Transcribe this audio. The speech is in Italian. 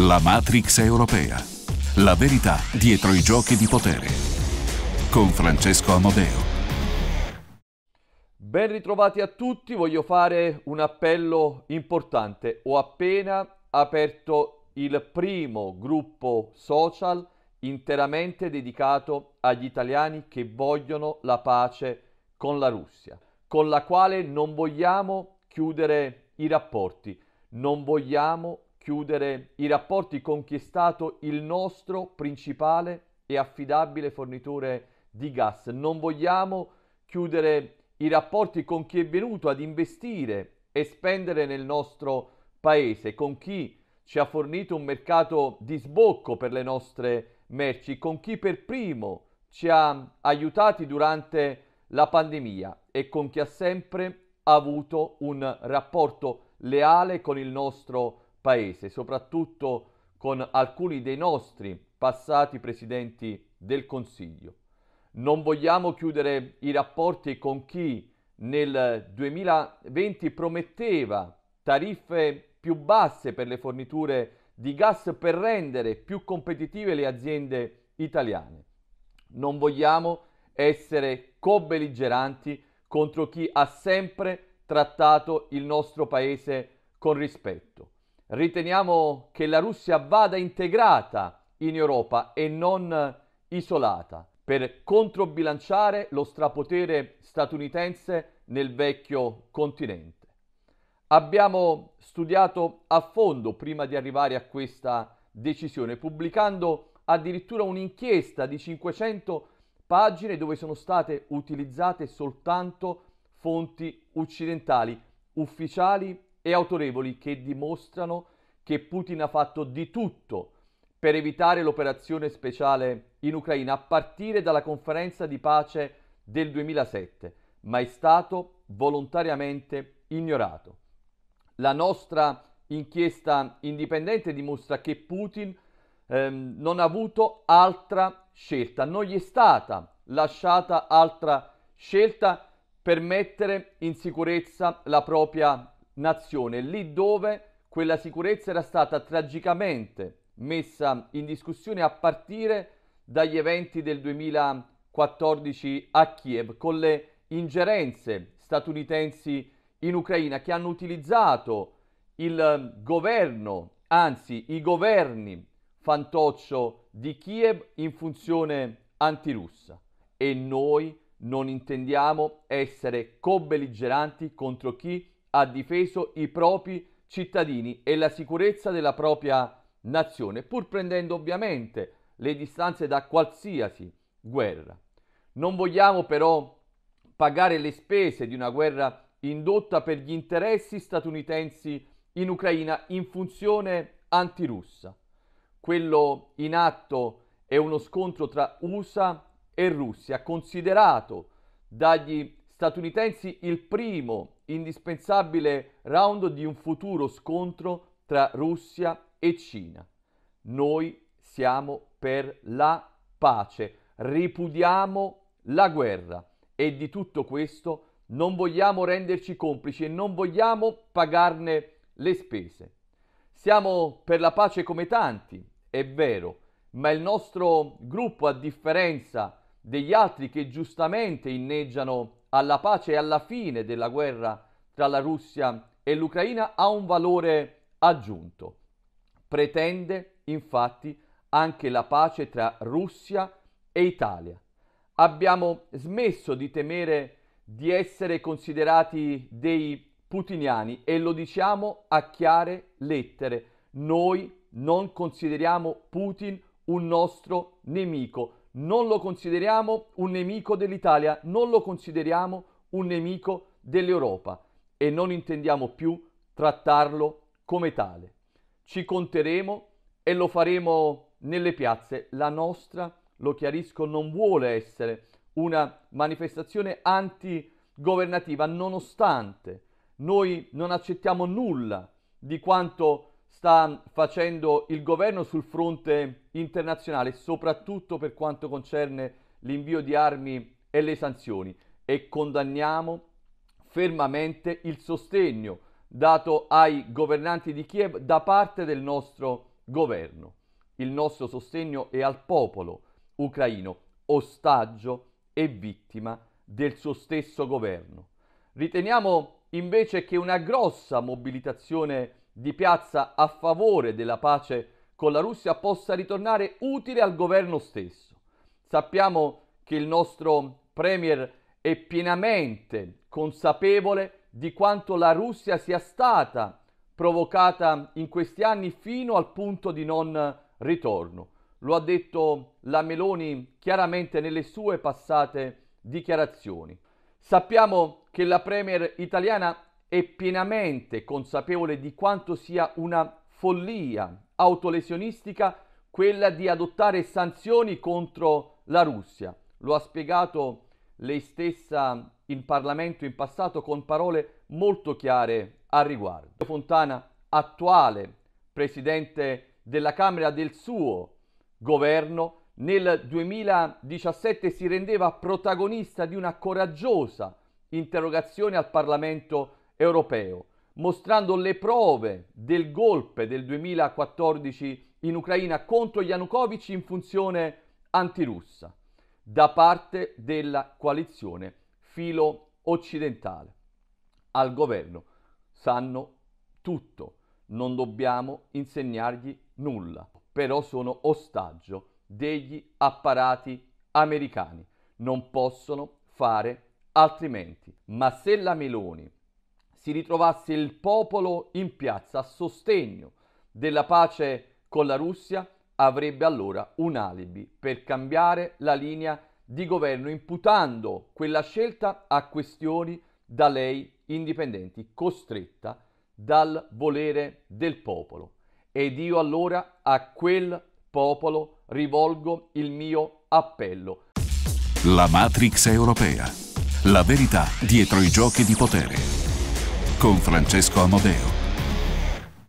La Matrix europea. La verità dietro i giochi di potere. Con Francesco Amodeo. Ben ritrovati a tutti, voglio fare un appello importante. Ho appena aperto il primo gruppo social interamente dedicato agli italiani che vogliono la pace con la Russia, con la quale non vogliamo chiudere i rapporti, non vogliamo chiudere i rapporti con chi è stato il nostro principale e affidabile fornitore di gas. Non vogliamo chiudere i rapporti con chi è venuto ad investire e spendere nel nostro paese, con chi ci ha fornito un mercato di sbocco per le nostre merci, con chi per primo ci ha aiutati durante la pandemia e con chi ha sempre avuto un rapporto leale con il nostro paese paese, soprattutto con alcuni dei nostri passati presidenti del Consiglio. Non vogliamo chiudere i rapporti con chi nel 2020 prometteva tariffe più basse per le forniture di gas per rendere più competitive le aziende italiane. Non vogliamo essere cobelligeranti contro chi ha sempre trattato il nostro paese con rispetto. Riteniamo che la Russia vada integrata in Europa e non isolata per controbilanciare lo strapotere statunitense nel vecchio continente. Abbiamo studiato a fondo prima di arrivare a questa decisione, pubblicando addirittura un'inchiesta di 500 pagine dove sono state utilizzate soltanto fonti occidentali ufficiali e autorevoli che dimostrano che Putin ha fatto di tutto per evitare l'operazione speciale in Ucraina a partire dalla conferenza di pace del 2007, ma è stato volontariamente ignorato. La nostra inchiesta indipendente dimostra che Putin ehm, non ha avuto altra scelta, non gli è stata lasciata altra scelta per mettere in sicurezza la propria nazione, lì dove quella sicurezza era stata tragicamente messa in discussione a partire dagli eventi del 2014 a Kiev, con le ingerenze statunitensi in Ucraina che hanno utilizzato il governo, anzi i governi fantoccio di Kiev in funzione antirussa e noi non intendiamo essere cobelligeranti contro chi ha difeso i propri cittadini e la sicurezza della propria nazione, pur prendendo ovviamente le distanze da qualsiasi guerra. Non vogliamo però pagare le spese di una guerra indotta per gli interessi statunitensi in Ucraina in funzione antirussa. Quello in atto è uno scontro tra USA e Russia, considerato dagli statunitensi il primo indispensabile round di un futuro scontro tra Russia e Cina. Noi siamo per la pace, ripudiamo la guerra e di tutto questo non vogliamo renderci complici e non vogliamo pagarne le spese. Siamo per la pace come tanti, è vero, ma il nostro gruppo, a differenza di degli altri che giustamente inneggiano alla pace e alla fine della guerra tra la Russia e l'Ucraina ha un valore aggiunto. Pretende infatti anche la pace tra Russia e Italia. Abbiamo smesso di temere di essere considerati dei putiniani e lo diciamo a chiare lettere. Noi non consideriamo Putin un nostro nemico, non lo consideriamo un nemico dell'Italia, non lo consideriamo un nemico dell'Europa e non intendiamo più trattarlo come tale. Ci conteremo e lo faremo nelle piazze. La nostra, lo chiarisco, non vuole essere una manifestazione antigovernativa, nonostante noi non accettiamo nulla di quanto sta facendo il governo sul fronte internazionale, soprattutto per quanto concerne l'invio di armi e le sanzioni e condanniamo fermamente il sostegno dato ai governanti di Kiev da parte del nostro governo. Il nostro sostegno è al popolo ucraino, ostaggio e vittima del suo stesso governo. Riteniamo invece che una grossa mobilitazione di piazza a favore della pace con la Russia possa ritornare utile al governo stesso. Sappiamo che il nostro Premier è pienamente consapevole di quanto la Russia sia stata provocata in questi anni fino al punto di non ritorno. Lo ha detto la Meloni chiaramente nelle sue passate dichiarazioni. Sappiamo che la Premier italiana è pienamente consapevole di quanto sia una follia autolesionistica quella di adottare sanzioni contro la Russia. Lo ha spiegato lei stessa in Parlamento in passato con parole molto chiare al riguardo. Fontana, attuale presidente della Camera del suo governo, nel 2017 si rendeva protagonista di una coraggiosa interrogazione al Parlamento europeo, mostrando le prove del golpe del 2014 in Ucraina contro Yanukovych in funzione antirussa da parte della coalizione filo-occidentale. Al governo sanno tutto, non dobbiamo insegnargli nulla, però sono ostaggio degli apparati americani, non possono fare altrimenti. Ma se la Meloni si ritrovasse il popolo in piazza a sostegno della pace con la Russia, avrebbe allora un alibi per cambiare la linea di governo imputando quella scelta a questioni da lei indipendenti, costretta dal volere del popolo. Ed io allora a quel popolo rivolgo il mio appello. La Matrix europea, la verità dietro i giochi di potere con Francesco Amodeo.